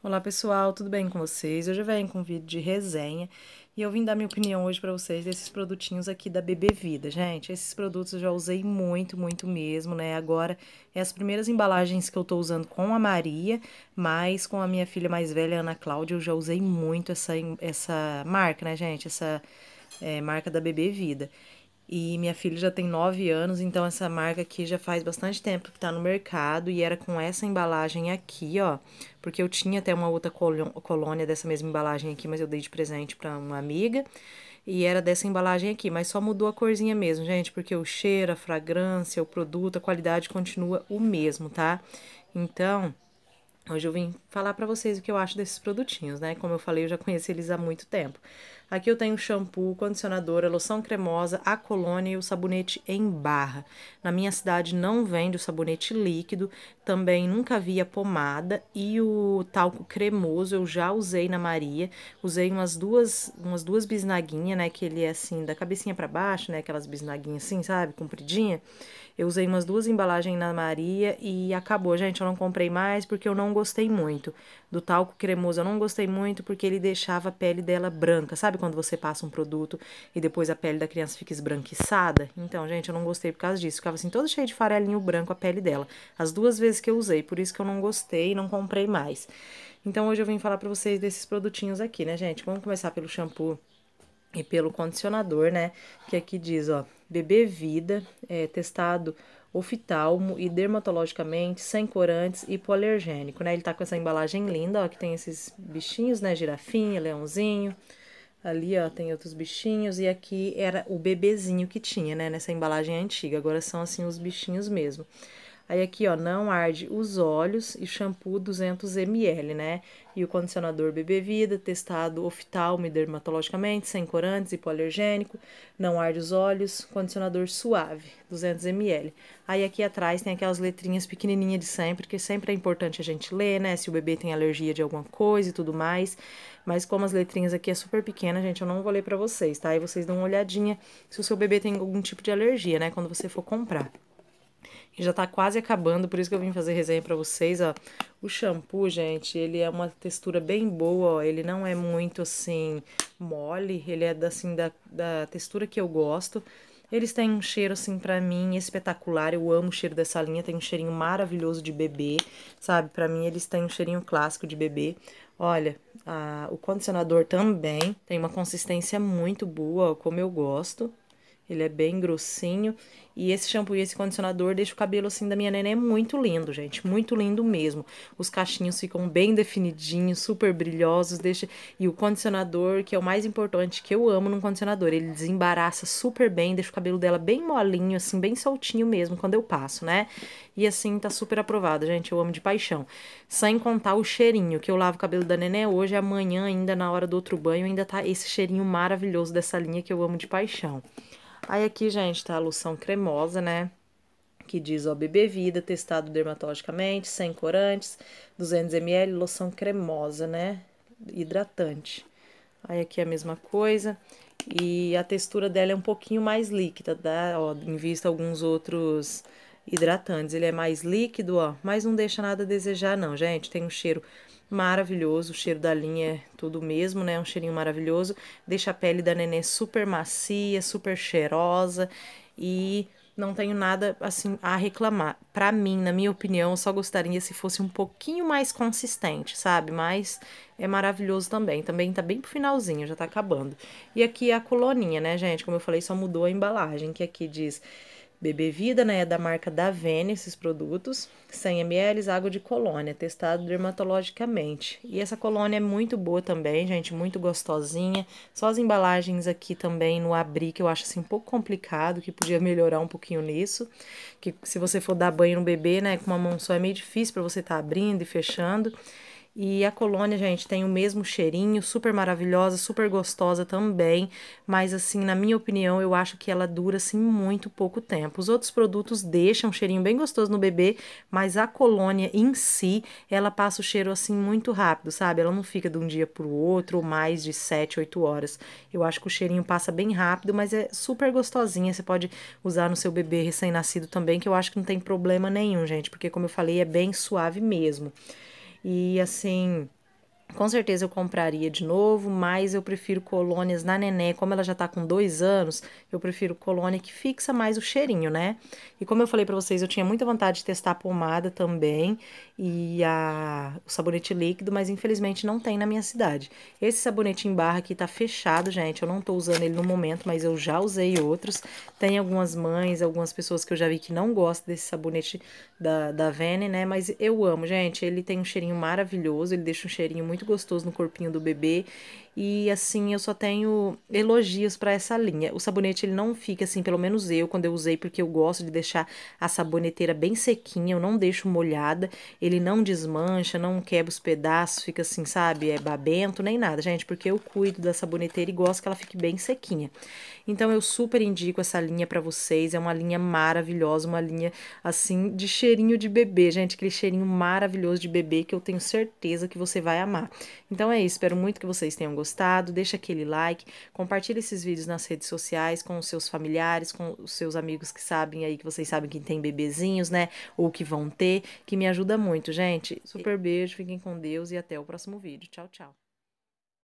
Olá pessoal, tudo bem com vocês? Hoje eu venho com um vídeo de resenha e eu vim dar minha opinião hoje para vocês desses produtinhos aqui da Bebê Vida, gente. Esses produtos eu já usei muito, muito mesmo, né? Agora é as primeiras embalagens que eu tô usando com a Maria, mas com a minha filha mais velha, Ana Cláudia, eu já usei muito essa, essa marca, né, gente? Essa é, marca da Bebê Vida. E minha filha já tem 9 anos, então essa marca aqui já faz bastante tempo que tá no mercado. E era com essa embalagem aqui, ó. Porque eu tinha até uma outra colônia dessa mesma embalagem aqui, mas eu dei de presente pra uma amiga. E era dessa embalagem aqui, mas só mudou a corzinha mesmo, gente. Porque o cheiro, a fragrância, o produto, a qualidade continua o mesmo, tá? Então... Hoje eu vim falar para vocês o que eu acho desses produtinhos, né? Como eu falei, eu já conheci eles há muito tempo. Aqui eu tenho shampoo, condicionador, loção cremosa, a colônia e o sabonete em barra. Na minha cidade não vende o sabonete líquido, também nunca vi a pomada e o talco cremoso eu já usei na Maria. Usei umas duas, umas duas bisnaguinhas, né? Que ele é assim, da cabecinha para baixo, né? Aquelas bisnaguinhas assim, sabe? Compridinha. Eu usei umas duas embalagens na Maria e acabou, gente. Eu não comprei mais porque eu não gostei muito. Do talco cremoso eu não gostei muito porque ele deixava a pele dela branca. Sabe quando você passa um produto e depois a pele da criança fica esbranquiçada? Então, gente, eu não gostei por causa disso. Ficava assim, toda cheia de farelinho branco a pele dela. As duas vezes que eu usei, por isso que eu não gostei e não comprei mais. Então, hoje eu vim falar pra vocês desses produtinhos aqui, né, gente? Vamos começar pelo shampoo e pelo condicionador, né? Que aqui diz, ó, bebê vida, é, testado oftalmo e dermatologicamente, sem corantes e hipoalergênico, né? Ele tá com essa embalagem linda, ó, que tem esses bichinhos, né? Girafinha, leãozinho, ali, ó, tem outros bichinhos, e aqui era o bebezinho que tinha, né? Nessa embalagem antiga, agora são, assim, os bichinhos mesmo. Aí aqui, ó, não arde os olhos e shampoo 200 ml, né? E o condicionador Bebê Vida, testado oftalmo e dermatologicamente, sem corantes, hipoalergênico, não arde os olhos, condicionador suave, 200 ml. Aí aqui atrás tem aquelas letrinhas pequenininhas de sempre, que sempre é importante a gente ler, né? Se o bebê tem alergia de alguma coisa e tudo mais. Mas como as letrinhas aqui é super pequena, gente, eu não vou ler pra vocês, tá? Aí vocês dão uma olhadinha se o seu bebê tem algum tipo de alergia, né? Quando você for comprar. E já tá quase acabando, por isso que eu vim fazer resenha pra vocês, ó. O shampoo, gente, ele é uma textura bem boa, ó. Ele não é muito, assim, mole. Ele é, assim, da, da textura que eu gosto. Eles têm um cheiro, assim, pra mim, espetacular. Eu amo o cheiro dessa linha. Tem um cheirinho maravilhoso de bebê, sabe? Pra mim, eles têm um cheirinho clássico de bebê. Olha, a, o condicionador também tem uma consistência muito boa, como eu gosto. Ele é bem grossinho. E esse shampoo e esse condicionador deixa o cabelo assim da minha neném muito lindo, gente. Muito lindo mesmo. Os cachinhos ficam bem definidinhos, super brilhosos. Deixa... E o condicionador, que é o mais importante, que eu amo num condicionador. Ele desembaraça super bem, deixa o cabelo dela bem molinho, assim, bem soltinho mesmo quando eu passo, né? E assim, tá super aprovado, gente. Eu amo de paixão. Sem contar o cheirinho, que eu lavo o cabelo da neném hoje, amanhã ainda na hora do outro banho, ainda tá esse cheirinho maravilhoso dessa linha que eu amo de paixão. Aí aqui, gente, tá a loção cremosa, né? Que diz, ó, bebê vida, testado dermatologicamente, sem corantes, 200 ml, loção cremosa, né? Hidratante. Aí aqui é a mesma coisa. E a textura dela é um pouquinho mais líquida, tá? Ó, em vista alguns outros hidratantes. Ele é mais líquido, ó, mas não deixa nada a desejar não, gente. Tem um cheiro maravilhoso, o cheiro da linha é tudo mesmo, né? Um cheirinho maravilhoso. Deixa a pele da neném super macia, super cheirosa e não tenho nada assim a reclamar. Para mim, na minha opinião, eu só gostaria se fosse um pouquinho mais consistente, sabe? Mas é maravilhoso também. Também tá bem pro finalzinho, já tá acabando. E aqui é a coloninha, né, gente? Como eu falei, só mudou a embalagem, que aqui diz Bebê Vida, né, é da marca da Vene, esses produtos, 100 ml água de colônia, testado dermatologicamente. E essa colônia é muito boa também, gente, muito gostosinha. Só as embalagens aqui também no abrir, que eu acho assim um pouco complicado, que podia melhorar um pouquinho nisso. Que se você for dar banho no bebê, né, com uma mão só é meio difícil para você estar tá abrindo e fechando. E a colônia, gente, tem o mesmo cheirinho, super maravilhosa, super gostosa também, mas assim, na minha opinião, eu acho que ela dura assim muito pouco tempo. Os outros produtos deixam um cheirinho bem gostoso no bebê, mas a colônia em si, ela passa o cheiro assim muito rápido, sabe? Ela não fica de um dia pro outro, ou mais de 7, 8 horas. Eu acho que o cheirinho passa bem rápido, mas é super gostosinha. Você pode usar no seu bebê recém-nascido também, que eu acho que não tem problema nenhum, gente, porque como eu falei, é bem suave mesmo. E assim, com certeza eu compraria de novo, mas eu prefiro colônias na nenê Como ela já tá com dois anos, eu prefiro colônia que fixa mais o cheirinho, né? E como eu falei para vocês, eu tinha muita vontade de testar a pomada também e a, o sabonete líquido, mas infelizmente não tem na minha cidade. Esse sabonete em barra aqui tá fechado, gente. Eu não tô usando ele no momento, mas eu já usei outros. Tem algumas mães, algumas pessoas que eu já vi que não gostam desse sabonete da, da Vene, né? Mas eu amo, gente. Ele tem um cheirinho maravilhoso, ele deixa um cheirinho muito muito gostoso no corpinho do bebê. E assim, eu só tenho elogios para essa linha. O sabonete ele não fica assim, pelo menos eu quando eu usei, porque eu gosto de deixar a saboneteira bem sequinha, eu não deixo molhada, ele não desmancha, não quebra os pedaços, fica assim, sabe, é babento nem nada, gente, porque eu cuido da saboneteira e gosto que ela fique bem sequinha. Então eu super indico essa linha para vocês, é uma linha maravilhosa, uma linha assim de cheirinho de bebê, gente, aquele cheirinho maravilhoso de bebê que eu tenho certeza que você vai amar. Então é isso, espero muito que vocês tenham gostado. Deixa aquele like, compartilha esses vídeos nas redes sociais com os seus familiares, com os seus amigos que sabem aí que vocês sabem que tem bebezinhos, né, ou que vão ter, que me ajuda muito, gente. Super beijo, fiquem com Deus e até o próximo vídeo. Tchau, tchau.